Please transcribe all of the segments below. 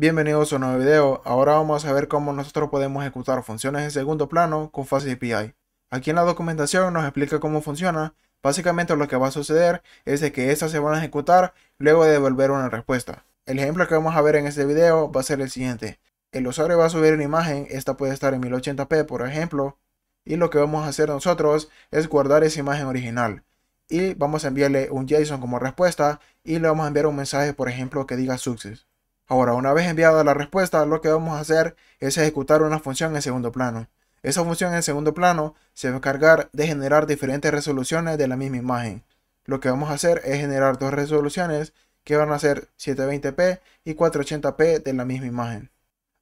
Bienvenidos a un nuevo video, ahora vamos a ver cómo nosotros podemos ejecutar funciones en segundo plano con FastAPI. API. Aquí en la documentación nos explica cómo funciona, básicamente lo que va a suceder es que estas se van a ejecutar luego de devolver una respuesta. El ejemplo que vamos a ver en este video va a ser el siguiente. El usuario va a subir una imagen, esta puede estar en 1080p por ejemplo, y lo que vamos a hacer nosotros es guardar esa imagen original. Y vamos a enviarle un JSON como respuesta y le vamos a enviar un mensaje por ejemplo que diga success. Ahora, una vez enviada la respuesta, lo que vamos a hacer es ejecutar una función en segundo plano. Esa función en segundo plano se va a encargar de generar diferentes resoluciones de la misma imagen. Lo que vamos a hacer es generar dos resoluciones que van a ser 720p y 480p de la misma imagen.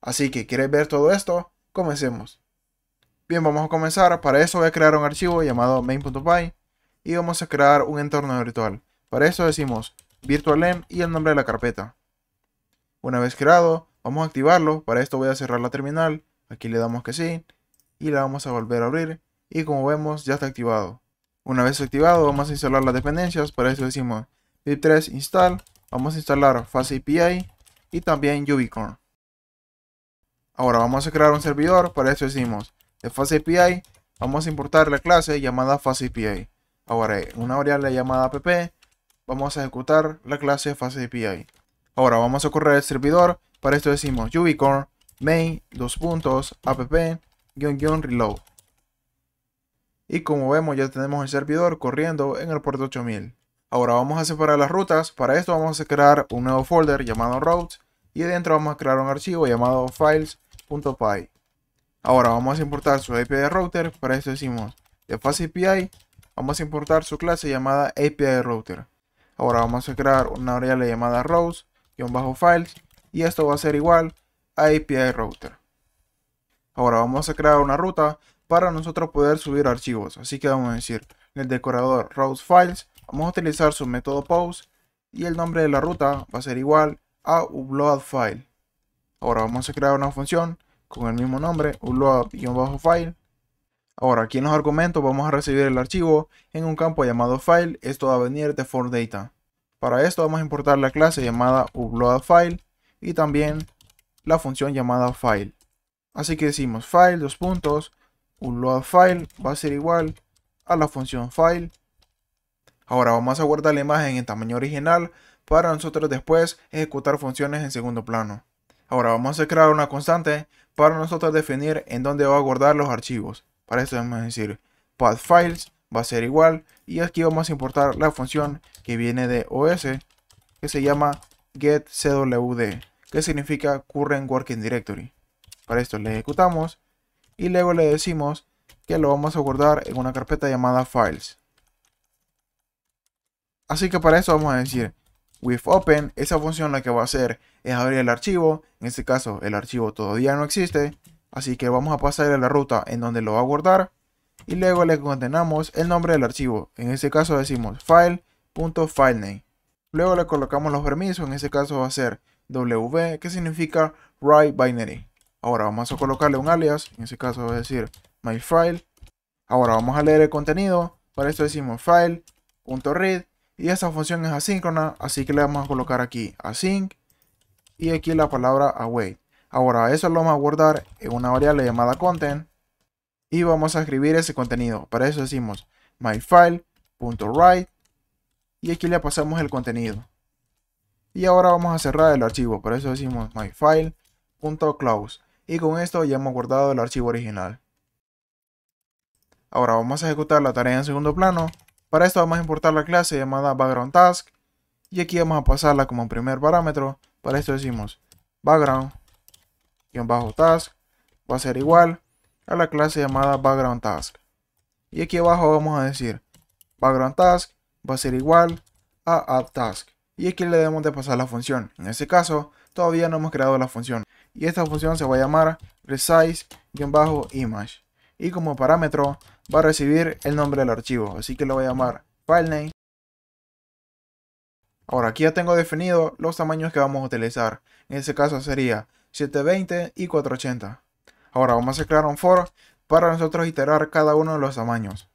Así que, ¿quieres ver todo esto? Comencemos. Bien, vamos a comenzar. Para eso voy a crear un archivo llamado main.py y vamos a crear un entorno virtual. Para eso decimos virtualem y el nombre de la carpeta. Una vez creado, vamos a activarlo. Para esto voy a cerrar la terminal. Aquí le damos que sí. Y la vamos a volver a abrir. Y como vemos, ya está activado. Una vez activado, vamos a instalar las dependencias. Para eso decimos pip3 install. Vamos a instalar fastapi y también Ubicorn. Ahora vamos a crear un servidor. Para eso decimos de fastapi Vamos a importar la clase llamada fastapi. Ahora, una variable llamada app, vamos a ejecutar la clase fastapi. Ahora vamos a correr el servidor. Para esto decimos ubicorn main dos app reload. Y como vemos ya tenemos el servidor corriendo en el puerto 8000. Ahora vamos a separar las rutas. Para esto vamos a crear un nuevo folder llamado routes. Y adentro vamos a crear un archivo llamado files.py. Ahora vamos a importar su API de router. Para esto decimos de API. Vamos a importar su clase llamada API router. Ahora vamos a crear una variable llamada routes bajo files y esto va a ser igual a API router. Ahora vamos a crear una ruta para nosotros poder subir archivos. Así que vamos a decir en el decorador route files, vamos a utilizar su método post y el nombre de la ruta va a ser igual a upload file. Ahora vamos a crear una función con el mismo nombre, upload-file. Ahora aquí en los argumentos vamos a recibir el archivo en un campo llamado file, esto va a venir de for data. Para esto vamos a importar la clase llamada uploadFile y también la función llamada file. Así que decimos file, dos puntos, uploadFile va a ser igual a la función file. Ahora vamos a guardar la imagen en tamaño original para nosotros después ejecutar funciones en segundo plano. Ahora vamos a crear una constante para nosotros definir en dónde va a guardar los archivos. Para esto vamos a decir pathFiles va a ser igual y aquí vamos a importar la función que viene de OS que se llama getcwd que significa current working directory para esto le ejecutamos y luego le decimos que lo vamos a guardar en una carpeta llamada files así que para eso vamos a decir with open esa función la que va a hacer es abrir el archivo en este caso el archivo todavía no existe así que vamos a pasar a la ruta en donde lo va a guardar y luego le condenamos el nombre del archivo. En este caso decimos file.filename. Luego le colocamos los permisos, en este caso va a ser w, que significa write binary. Ahora vamos a colocarle un alias, en este caso va a decir myfile. Ahora vamos a leer el contenido, para esto decimos file.read y esta función es asíncrona, así que le vamos a colocar aquí async y aquí la palabra await. Ahora eso lo vamos a guardar en una variable llamada content y vamos a escribir ese contenido. Para eso decimos myfile.write y aquí le pasamos el contenido. Y ahora vamos a cerrar el archivo, para eso decimos myfile.close y con esto ya hemos guardado el archivo original. Ahora vamos a ejecutar la tarea en segundo plano. Para esto vamos a importar la clase llamada background task y aquí vamos a pasarla como primer parámetro. Para esto decimos background-task va a ser igual a la clase llamada background task. Y aquí abajo vamos a decir background task va a ser igual a add task. Y aquí le debemos de pasar la función. En este caso, todavía no hemos creado la función. Y esta función se va a llamar resize-image. Y como parámetro va a recibir el nombre del archivo. Así que lo voy a llamar filename. Ahora aquí ya tengo definido los tamaños que vamos a utilizar. En este caso sería 720 y 480. Ahora vamos a crear un for para nosotros iterar cada uno de los tamaños.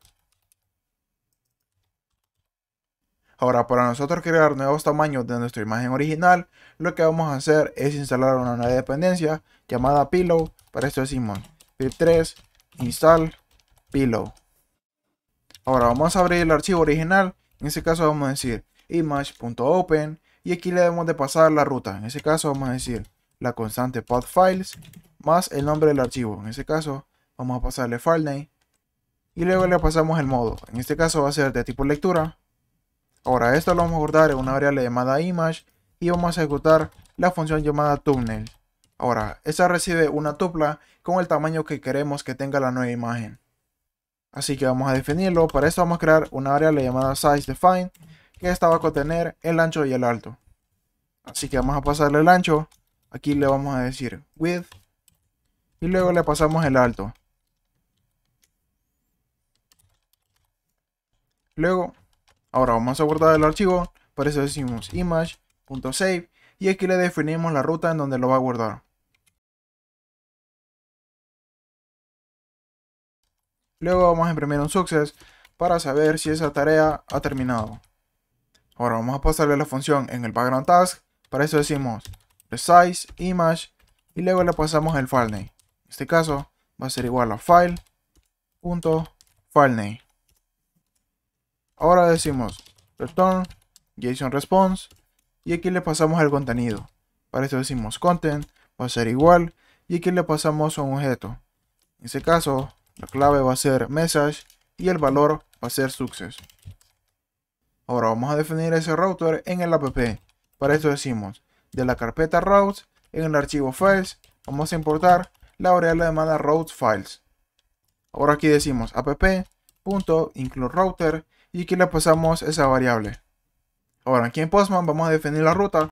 Ahora para nosotros crear nuevos tamaños de nuestra imagen original, lo que vamos a hacer es instalar una nueva dependencia llamada pillow, para esto decimos pip3 install pillow. Ahora vamos a abrir el archivo original, en este caso vamos a decir image.open y aquí le debemos de pasar la ruta, en este caso vamos a decir la constante files más el nombre del archivo. En este caso, vamos a pasarle file y luego le pasamos el modo. En este caso va a ser de tipo lectura. Ahora esto lo vamos a guardar en una variable llamada image y vamos a ejecutar la función llamada tunnel Ahora, esta recibe una tupla con el tamaño que queremos que tenga la nueva imagen. Así que vamos a definirlo. Para esto vamos a crear una variable llamada size define que esta va a contener el ancho y el alto. Así que vamos a pasarle el ancho. Aquí le vamos a decir width y luego le pasamos el alto. Luego, ahora vamos a guardar el archivo. para eso decimos image.save. Y aquí le definimos la ruta en donde lo va a guardar. Luego vamos a imprimir un success para saber si esa tarea ha terminado. Ahora vamos a pasarle la función en el background task. Para eso decimos resize image y luego le pasamos el file name este caso va a ser igual a file.filename. Ahora decimos return JSON response y aquí le pasamos el contenido. Para esto decimos content va a ser igual y aquí le pasamos un objeto. En este caso la clave va a ser message y el valor va a ser success. Ahora vamos a definir ese router en el app. Para esto decimos de la carpeta routes en el archivo files vamos a importar la la demanda route files. Ahora aquí decimos app.includeRouter y aquí le pasamos esa variable. Ahora aquí en Postman vamos a definir la ruta.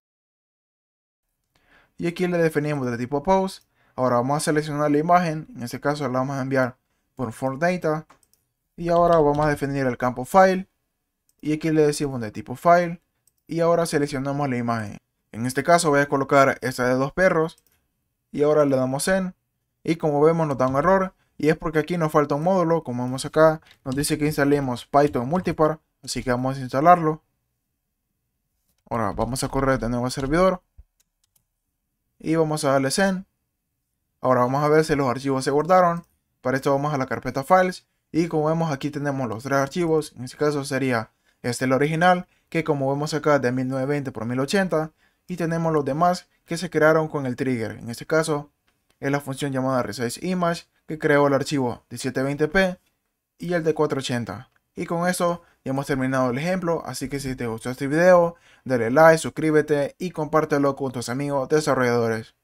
Y aquí le definimos de tipo post. Ahora vamos a seleccionar la imagen. En este caso la vamos a enviar por Data, Y ahora vamos a definir el campo file. Y aquí le decimos de tipo file. Y ahora seleccionamos la imagen. En este caso voy a colocar esta de dos perros. Y ahora le damos en. Y como vemos nos da un error. Y es porque aquí nos falta un módulo. Como vemos acá, nos dice que instalemos Python Multipar. Así que vamos a instalarlo. Ahora vamos a correr de nuevo al servidor. Y vamos a darle send. Ahora vamos a ver si los archivos se guardaron. Para esto vamos a la carpeta files. Y como vemos aquí tenemos los tres archivos. En este caso sería este el original. Que como vemos acá de 1920 por 1080. Y tenemos los demás que se crearon con el trigger. En este caso es la función llamada resizeImage que creó el archivo de 720p y el de 480. Y con eso ya hemos terminado el ejemplo, así que si te gustó este video, dale like, suscríbete y compártelo con tus amigos desarrolladores.